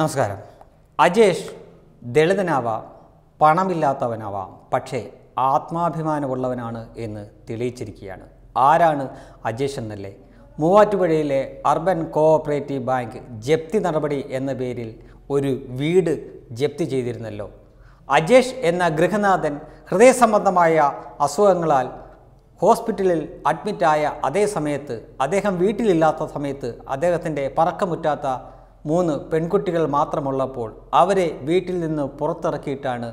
നമസ്കാരം അജേഷ് ദളിതനാവാം പണമില്ലാത്തവനാവാം പക്ഷേ ആത്മാഭിമാനമുള്ളവനാണ് എന്ന് തെളിയിച്ചിരിക്കുകയാണ് ആരാണ് അജേഷ് എന്നല്ലേ മൂവാറ്റുപുഴയിലെ അർബൻ കോഓപ്പറേറ്റീവ് ബാങ്ക് ജപ്തി നടപടി എന്ന പേരിൽ ഒരു വീട് ജപ്തി ചെയ്തിരുന്നല്ലോ അജേഷ് എന്ന ഗൃഹനാഥൻ ഹൃദയസംബന്ധമായ അസുഖങ്ങളാൽ ഹോസ്പിറ്റലിൽ അഡ്മിറ്റായ അതേ സമയത്ത് അദ്ദേഹം വീട്ടിലില്ലാത്ത സമയത്ത് അദ്ദേഹത്തിൻ്റെ പറക്കമുറ്റാത്ത മൂന്ന് പെൺകുട്ടികൾ മാത്രമുള്ളപ്പോൾ അവരെ വീട്ടിൽ നിന്ന് പുറത്തിറക്കിയിട്ടാണ്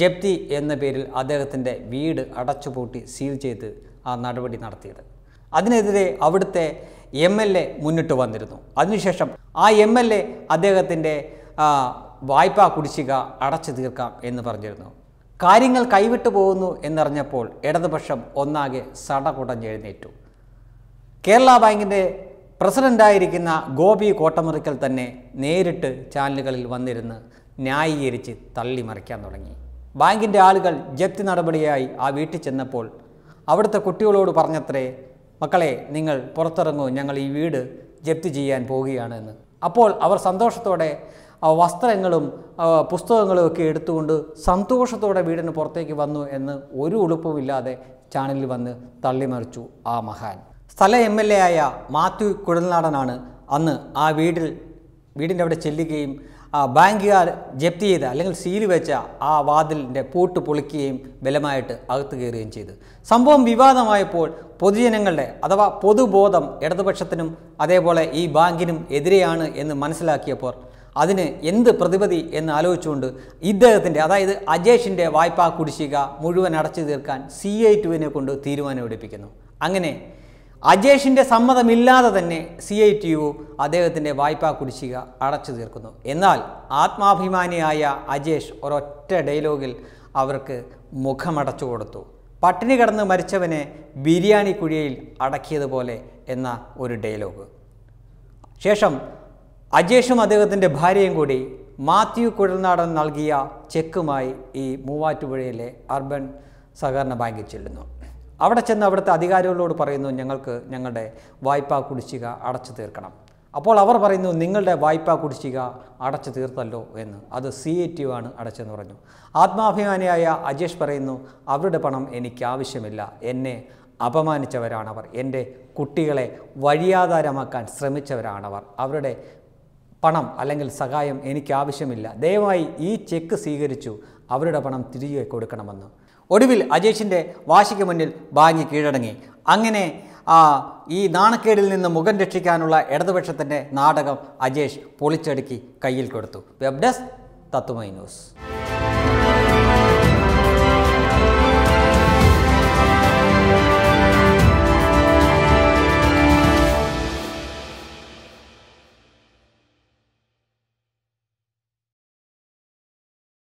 ജപ്തി എന്ന പേരിൽ അദ്ദേഹത്തിൻ്റെ വീട് അടച്ചുപൂട്ടി സീൽ ചെയ്ത് ആ നടപടി നടത്തിയത് അതിനെതിരെ അവിടുത്തെ എം എൽ എ മുന്നിട്ട് വന്നിരുന്നു അതിനുശേഷം ആ എം എൽ എ അദ്ദേഹത്തിൻ്റെ വായ്പാ കുടിശ്ശിക അടച്ചു തീർക്കാം എന്ന് പറഞ്ഞിരുന്നു കാര്യങ്ങൾ കൈവിട്ടു പോകുന്നു എന്നറിഞ്ഞപ്പോൾ ഇടതുപക്ഷം ഒന്നാകെ സടകുടഞ്ഞെഴുന്നേറ്റു കേരള ബാങ്കിൻ്റെ പ്രസിഡൻ്റായിരിക്കുന്ന ഗോപി കോട്ടമുറിക്കൽ തന്നെ നേരിട്ട് ചാനലുകളിൽ വന്നിരുന്ന് ന്യായീകരിച്ച് തള്ളിമറിക്കാൻ തുടങ്ങി ബാങ്കിൻ്റെ ആളുകൾ ജപ്തി നടപടിയായി ആ വീട്ടിൽ ചെന്നപ്പോൾ അവിടുത്തെ കുട്ടികളോട് പറഞ്ഞത്രേ മക്കളെ നിങ്ങൾ പുറത്തിറങ്ങൂ ഞങ്ങൾ ഈ വീട് ജപ്തി ചെയ്യാൻ പോവുകയാണ് എന്ന് അപ്പോൾ അവർ സന്തോഷത്തോടെ വസ്ത്രങ്ങളും പുസ്തകങ്ങളും ഒക്കെ എടുത്തുകൊണ്ട് സന്തോഷത്തോടെ വീടിന് പുറത്തേക്ക് വന്നു എന്ന് ഒരു ഉളുപ്പുമില്ലാതെ ചാനലിൽ വന്ന് തള്ളിമറിച്ചു ആ മഹാൻ സ്ഥല എം എൽ എ ആയ മാത്യു കുഴൽനാടനാണ് അന്ന് ആ വീടിൽ വീടിൻ്റെ അവിടെ ചെല്ലുകയും ആ ബാങ്കുകാർ ജപ്തി ചെയ്ത അല്ലെങ്കിൽ സീൽ വെച്ച ആ വാതിലിൻ്റെ പൂട്ട് പൊളിക്കുകയും ബലമായിട്ട് അകത്ത് കയറുകയും ചെയ്തു സംഭവം വിവാദമായപ്പോൾ പൊതുജനങ്ങളുടെ അഥവാ പൊതുബോധം ഇടതുപക്ഷത്തിനും അതേപോലെ ഈ ബാങ്കിനും എതിരെയാണ് എന്ന് മനസ്സിലാക്കിയപ്പോൾ അതിന് എന്ത് പ്രതിപതി എന്ന് ആലോചിച്ചുകൊണ്ട് ഇദ്ദേഹത്തിൻ്റെ അതായത് അജേഷിൻ്റെ വായ്പാ കുടിശ്ശിക മുഴുവൻ അടച്ചു തീർക്കാൻ സി ഐ ടുവിനെ കൊണ്ട് എടുപ്പിക്കുന്നു അങ്ങനെ അജേഷിൻ്റെ സമ്മതമില്ലാതെ തന്നെ സി ഐ ടി യു അദ്ദേഹത്തിൻ്റെ വായ്പാ കുടിശ്ശിക അടച്ചു തീർക്കുന്നു എന്നാൽ ആത്മാഭിമാനിയായ അജേഷ് ഒരൊറ്റ ഡയലോഗിൽ അവർക്ക് മുഖമടച്ചു കൊടുത്തു പട്ടിണി കിടന്ന് മരിച്ചവനെ ബിരിയാണി കുഴിയിൽ അടക്കിയതുപോലെ എന്ന ഒരു ഡയലോഗ് ശേഷം അജേഷും അദ്ദേഹത്തിൻ്റെ ഭാര്യയും കൂടി മാത്യു കുഴൽനാടൻ നൽകിയ ചെക്കുമായി ഈ മൂവാറ്റുപുഴയിലെ അർബൻ സഹകരണ ബാങ്കിൽ ചെല്ലുന്നു അവിടെ ചെന്ന് അവിടുത്തെ അധികാരികളോട് പറയുന്നു ഞങ്ങൾക്ക് ഞങ്ങളുടെ വായ്പ കുടിശ്ശിക അടച്ചു തീർക്കണം അപ്പോൾ അവർ പറയുന്നു നിങ്ങളുടെ വായ്പ കുടിശ്ശിക അടച്ചു തീർത്തല്ലോ എന്ന് അത് സി എ ടി ആണ് അടച്ചെന്ന് പറഞ്ഞു ആത്മാഭിമാനിയായ അജേഷ് പറയുന്നു അവരുടെ പണം എനിക്ക് ആവശ്യമില്ല എന്നെ അപമാനിച്ചവരാണവർ എൻ്റെ കുട്ടികളെ വഴിയാധാരമാക്കാൻ ശ്രമിച്ചവരാണവർ അവരുടെ പണം അല്ലെങ്കിൽ സഹായം എനിക്ക് ആവശ്യമില്ല ദയവായി ഈ ചെക്ക് സ്വീകരിച്ചു അവരുടെ പണം തിരികെ കൊടുക്കണമെന്ന് ഒടുവിൽ അജേഷിൻ്റെ വാശിക്ക് മുന്നിൽ ബാങ്ങി കീഴടങ്ങി അങ്ങനെ ആ ഈ നാണക്കേടിൽ നിന്ന് മുഖം രക്ഷിക്കാനുള്ള ഇടതുപക്ഷത്തിൻ്റെ നാടകം അജേഷ് പൊളിച്ചടുക്കി കയ്യിൽ കൊടുത്തു വെബ് ഡെസ്ക് തത്തുമൈ ന്യൂസ്